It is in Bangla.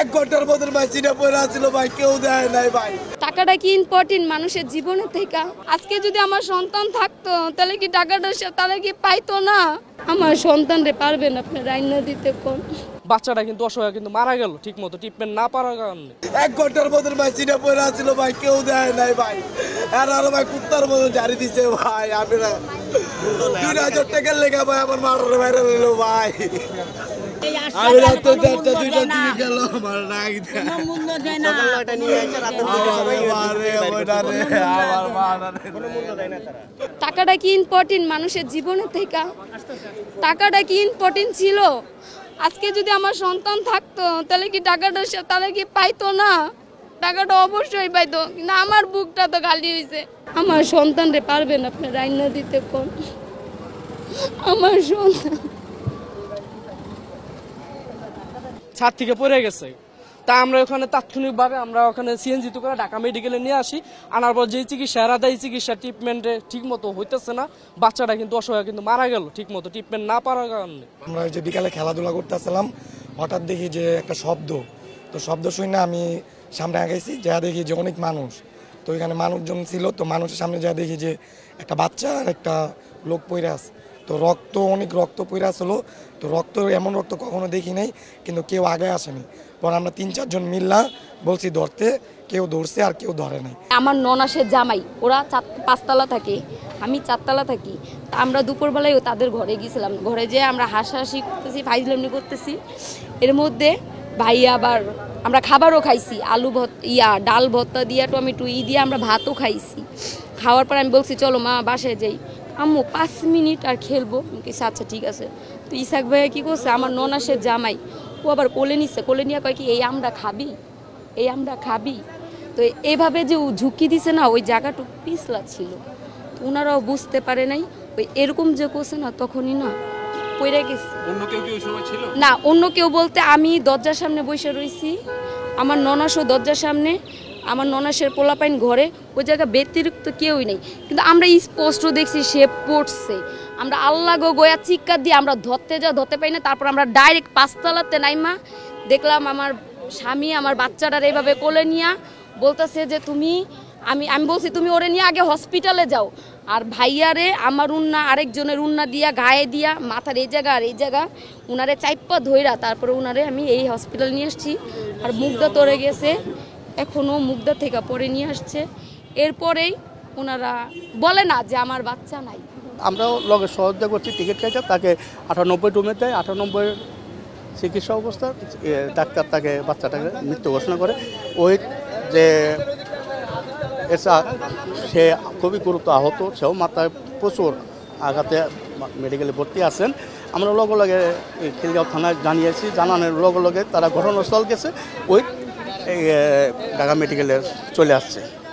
এক ঘন্টার মধ্যে ভাই সিটা পড়ে আসছিল ভাই কেউ দেয় নাই ভাই টাকাটা কি ইম্পর্টেন্ট মানুষের জীবনের থেকে আজকে যদি আমার সন্তান থাকতো তাহলে কি টাকাটা সে তাহলে কি পাইতো না আমার সন্তান রে পারবেন আপনি রান্না দিতে কোন বাচ্চাটা কিন্তু অসহায় কিন্তু মারা গেল ঠিক মতো ট্রিটমেন্ট না পারার কারণে এক ঘন্টার মধ্যে ভাই সিটা পড়ে আসছিল ভাই কেউ দেয় নাই ভাই আর আরো ভাই কুত্তার মতো জারি দিছে ভাই আমি হাজার টাকার ভাই আমার ভাই টাকাটা কি ইম্পর্টেন্ট মানুষের জীবনের থেকে টাকাটা কি ইম্পর্টেন্ট ছিল আজকে যদি আমার সন্তান থাকতো তাহলে কি টাকাটা তাহলে কি পাইতো না টাকাটা অবশ্যই তো কিন্তু আমার বুকটা তো খালি হয়েছে আমার রে পারবেন আপনি রান্না দিতে কোন আমার সন্তান ছাদ থেকে পড়ে গেছে তা আমরা ওখানে তাৎক্ষণিকভাবে আমরা ওখানে তো করে ঢাকা মেডিকেলে নিয়ে আসি আনার পর যেই চিকিৎসা এরা দেয় চিকিৎসা ট্রিটমেন্টে ঠিকমতো হইতেছে না বাচ্চাটা কিন্তু অসহায় কিন্তু মারা গেল ঠিকমতো ট্রিটমেন্ট না পারার কারণে আমরা যে বিকালে খেলাধুলা করতেছিলাম হঠাৎ দেখি যে একটা শব্দ তো শব্দ শুনে আমি সামনে আগেছি যা দেখি যে অনেক মানুষ তো এখানে মানুষজন ছিল তো মানুষের সামনে যা দেখি যে একটা বাচ্চা আর একটা লোক পৈরাস তো রক্ত অনেক রক্ত পৈরাস হলো তো রক্ত এমন রক্ত কখনো দেখি নাই কিন্তু কেউ আগে আসেনি পর আমরা তিন চারজন মিল্লা বলছি ধরতে কেউ ধরছে আর কেউ ধরে নাই আমার ননাসে জামাই ওরা চার পাঁচতলা থাকে আমি চারতলা থাকি তা আমরা দুপুরবেলায় তাদের ঘরে গিয়েছিলাম ঘরে যেয়ে আমরা হাসাহাসি করতেছি ফাইজলামনি করতেছি এর মধ্যে ভাই আবার আমরা খাবারও খাইছি আলু ভত ইয়া ডাল ভত্তা দিয়া টমেটো ই দিয়ে আমরা ভাতও খাইছি খাওয়ার পর আমি বলছি চলো মা বাসায় যাই আম্মু পাঁচ মিনিট আর খেলবো কিছু আচ্ছা ঠিক আছে তো ইসাক ভাইয়া কী করছে আমার ননাসের জামাই ও আবার কোলে নিচ্ছে কোলে নিয়ে কয় কি এই আমরা খাবি এই আমরা খাবি তো এভাবে যে ও ঝুঁকি দিছে না ওই জায়গাটুক পিছলা ছিল ওনারাও বুঝতে পারে নাই ওই এরকম যে করছে না তখনই না অন্য কেউ কি ওই সময় ছিল না অন্য কেউ বলতে আমি দরজার সামনে বসে রইছি আমার ননাসও দরজার সামনে আমার ননাসের পোলাপাইন ঘরে ওই জায়গা ব্যতিরিক্ত কেউই নেই কিন্তু আমরা স্পষ্ট দেখছি সে পড়ছে আমরা আল্লাহ গো গোয়া চিক্কা দিয়ে আমরা ধরতে যা ধরতে পাই না তারপর আমরা ডাইরেক্ট পাঁচতলাতে নাইমা দেখলাম আমার স্বামী আমার বাচ্চাটার এইভাবে কোলে নিয়া বলতেছে যে তুমি আমি আমি বলছি তুমি ওরে নিয়ে আগে হসপিটালে যাও আর ভাইয়ারে আমার উন্না আরেকজনের উন্না দিয়া গায়ে দিয়া মাথার এই জায়গা আর এই জায়গা উনারে চাইপ্পা ধইরা তারপরে উনারে আমি এই হসপিটাল নিয়ে আসছি আর মুগদা তরে গেছে এখনও মুগদা থেকে পরে নিয়ে আসছে এরপরেই ওনারা বলে না যে আমার বাচ্চা নাই আমরাও লগে সহযোগিতা করছি টিকিট কেটে তাকে আটানব্বই রুমে দেয় আটানব্বই চিকিৎসা অবস্থা ডাক্তার তাকে বাচ্চাটাকে মৃত্যু ঘোষণা করে ওই যে এসা সে খুবই গুরুত্ব আহত সেও মাথায় প্রচুর আঘাতে মেডিকেলে ভর্তি আছেন আমরা লগে লগে খিলগাঁও থানায় জানিয়েছি জানানোর লগে লগে তারা ঘটনাস্থল গেছে ওই ঢাকা মেডিকেলে চলে আসছে